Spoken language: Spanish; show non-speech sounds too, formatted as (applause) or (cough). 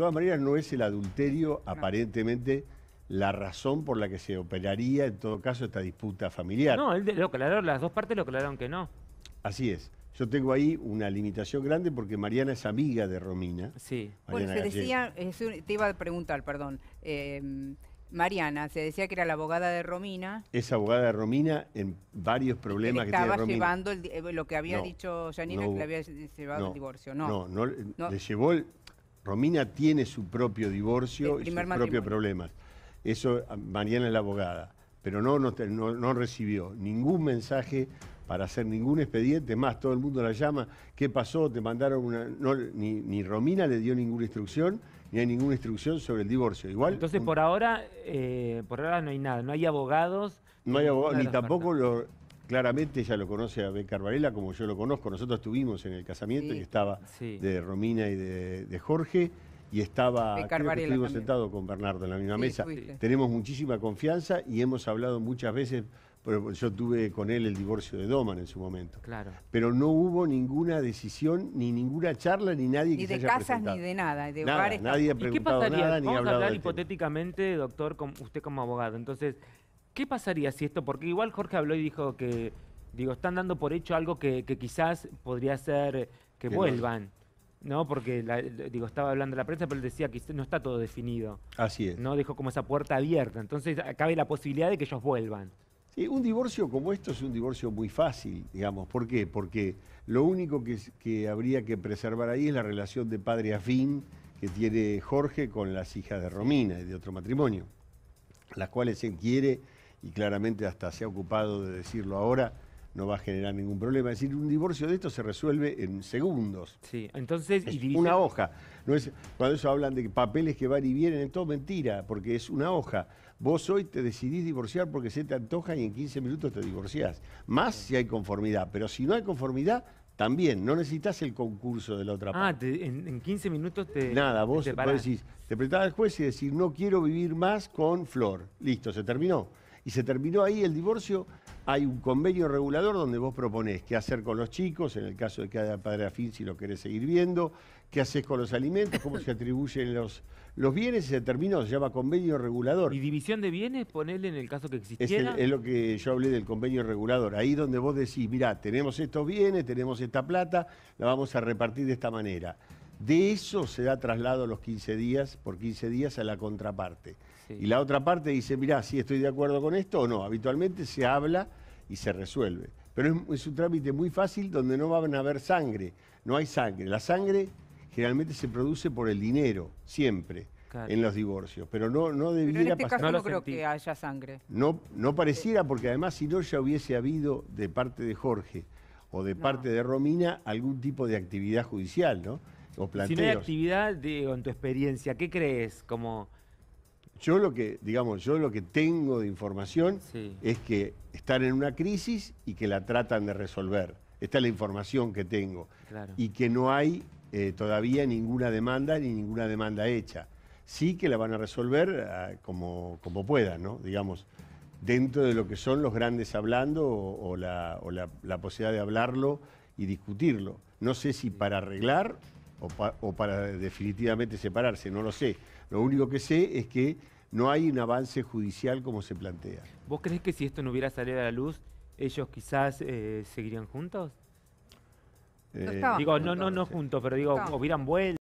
todas maneras, no es el adulterio aparentemente la razón por la que se operaría en todo caso esta disputa familiar. No, él lo aclaró, las dos partes lo aclararon que no. Así es. Yo tengo ahí una limitación grande porque Mariana es amiga de Romina. Sí. Mariana bueno, se decía, te iba a preguntar, perdón. Em, Mariana, se decía que era la abogada de Romina. Es abogada de Romina en varios problemas que, tenía Romina. Estaba llevando eh, lo que había dicho Janina, que le había llevado el divorcio. No, no, le llevó el, Romina tiene su propio divorcio eh, y sus propios problemas. Eso ah, Mariana es la abogada, pero no, recibió ningún mensaje para hacer ningún expediente, más todo el mundo la llama, ¿qué pasó? Te mandaron una... ni, Romina le dio ninguna instrucción, ni hay ninguna instrucción sobre el divorcio. Igual, Entonces por ahora, eh, por ahora no hay nada, no hay abogados. No hay abogados, ni tampoco los claramente ella lo conoce a Ben Carvarela como yo lo conozco. Nosotros estuvimos en el casamiento y estaba de Romina y de, Jorge y estaba creo que estuvimos sentados con Bernardo en la misma mesa. Tenemos muchísima confianza y hemos hablado muchas veces, yo tuve con él el divorcio de Doman en su momento. Claro. Pero no hubo ninguna decisión, ni ninguna charla, ni nadie que se haya presentado. Ni de casas, ni de nada, de Nadie ha preguntado qué pasaría? nada, Vamos a hablar hipotéticamente, doctor, usted como abogado. Entonces, ¿Qué pasaría si esto? Porque igual Jorge habló y dijo que, digo, están dando por hecho algo que, quizás podría ser que vuelvan. ¿no? Porque digo, estaba hablando la prensa, pero él decía que no está todo definido. Así es. No dejó como esa puerta abierta. Entonces cabe la posibilidad de que ellos vuelvan. Sí, un divorcio como esto es un divorcio muy fácil, digamos. ¿Por qué? Porque lo único que, que habría que preservar ahí es la relación de padre afín que tiene Jorge con las hijas de Romina y de otro matrimonio, las cuales él quiere y claramente hasta se ha ocupado de decirlo ahora, no va a generar ningún problema. Es decir, un divorcio de esto se resuelve en segundos. Sí, entonces... Es una hoja. No es, cuando eso hablan de papeles que van y vienen, es todo mentira, porque es una hoja. Vos hoy te decidís divorciar porque se te antoja y en 15 minutos te divorciás. Más si hay conformidad, pero si no hay conformidad, también, no necesitas el concurso de la otra ah, parte. Ah, en, 15 minutos te. Nada, vos te, decís, te presentás al juez y decís, no quiero vivir más con Flor. Listo, se terminó y se terminó ahí el divorcio, hay un convenio regulador donde vos proponés qué hacer con los chicos, en el caso de que haya padre afín si lo querés seguir viendo, qué haces con los alimentos, cómo se (laughs) atribuyen los, los bienes, y se terminó, se llama convenio regulador. ¿Y división de bienes, ponerle en el caso que existiera? Es, es, lo que yo hablé del convenio regulador, ahí donde vos decís, mirá, tenemos estos bienes, tenemos esta plata, la vamos a repartir de esta manera. De eso se da traslado los 15 días, por 15 días a la contraparte. Y la otra parte dice, mirá, si ¿sí estoy de acuerdo con esto o no. Habitualmente se habla y se resuelve. Pero es, un trámite muy fácil donde no van a haber sangre. No hay sangre. La sangre generalmente se produce por el dinero, siempre. en los divorcios, pero no, no debiera en este pasar. Caso no, creo que haya sangre. No, no pareciera, porque además si no ya hubiese habido de parte de Jorge o de parte de Romina algún tipo de actividad judicial, ¿no? Si hay actividad, en tu experiencia, ¿qué crees? Como... Yo lo que, digamos, yo lo que tengo de información es que están en una crisis y que la tratan de resolver. Esta es la información que tengo. Y que no hay eh, todavía ninguna demanda ni ninguna demanda hecha. Sí que la van a resolver ah, como, como puedan, ¿no? Digamos, dentro de lo que son los grandes hablando o, la, posibilidad de hablarlo y discutirlo. No sé si para arreglar o, para definitivamente separarse, no lo sé. Lo único que sé es que no hay un avance judicial como se plantea. ¿Vos crees que si esto no hubiera salido a la luz, ellos quizás eh, seguirían juntos? no digo, no, no, no juntos, pero digo, hubieran vuelto.